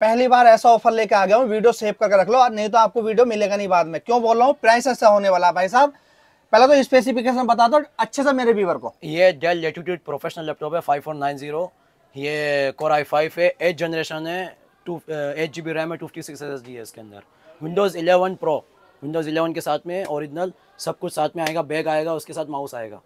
पहली बार ऐसा ऑफर लेके आ गया हूँ वीडियो सेव करके रख लो नहीं तो आपको वीडियो मिलेगा नहीं बाद में क्यों बोल रहा हूँ प्राइस ऐसा होने वाला भाई साहब पहले तो स्पेसिफिकेशन बता दो अच्छे से मेरे व्यूवर को ये डेल एटीट्यूड प्रोफेशनल लैपटॉप है फाइव फोर नाइन जीरो ये कोर आई फाइव है एट जनरेशन है two eight G B RAM है two fifty six S S D है इसके अंदर Windows eleven pro Windows eleven के साथ में ओरिजिनल सब कुछ साथ में आएगा बैग आएगा उसके साथ माउस आएगा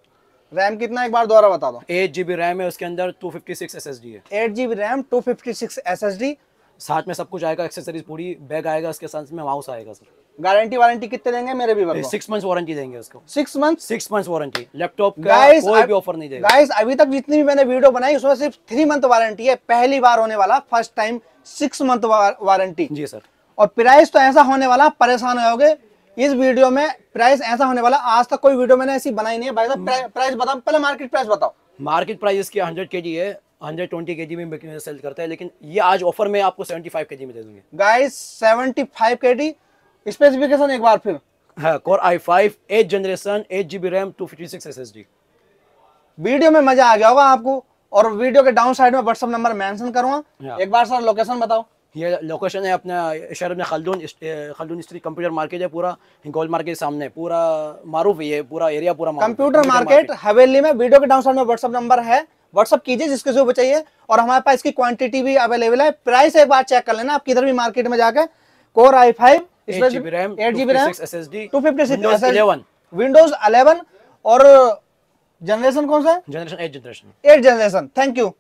रैम कितना एक बार दोबारा बता दो एट जी बी रैम है उसके अंदर two fifty six S S D है eight G B RAM two fifty six S S D साथ में सब कुछ आएगा एक्सेसरीज पूरी बैग आएगा इसके साथ में माउस आएगा सर गारंटी वारंटी कितने देंगे मेरे भी सिक्स मंथ्स वारंटी देंगे उसको six month six months warranty laptop का कोई भी ऑफर नहीं देगा गाइस अभी तक जितनी भी मैंने वीडियो बनाई उसमें सिर्फ थ्री मंथ वारंटी है पहली बार होने वाला first time six month warranty जी सर और प्राइस तो ऐसा होने वाला परेशान हो गए इस वीडियो में प्राइस ऐसा होने वाला आज तक कोई वीडियो मैंने ऐसी बनाई नहीं है भाई साहब प्राइस बताओ पहले मार्केट प्राइस बताओ मार्केट प्राइस इसकी हंड्रेड के है हंड्रेड ट्वेंटी के जी में सेल करता है लेकिन ये आज ऑफर में आपको सेवेंटी फाइव के जी में दे दूंगी गाइस सेवेंटी फाइव के जी स्पेसिफिकेशन एक बार फिर core i five eight generation eight G B RAM two fifty six S S D video में मजा आ गया होगा आपको और वीडियो के डाउन साइड में व्हाट्सअप नंबर मैंशन करूँगा एक बार सर लोकेशन बताओ ये लोकेशन है अपना शहर में Khaldun Khaldun street computer market है पूरा गोल मार्केट सामने पूरा मारूफ ये पूरा एरिया पूरा कंप्यूटर मार्केट हवेली में वीडियो के डाउन साइड में व्हाट्सअप नंबर है व्हाट्सअप कीजिए जिसके जो चाहिए और हमारे पास इसकी क्वांटिटी भी अवेलेबल है प्राइस एक बार चेक कर लेना आप किधर भी मार्केट में जाकर core i five eight GB RAM two fifty six Windows eleven और जनरेशन कौन सा है generation eight generation eight generation thank you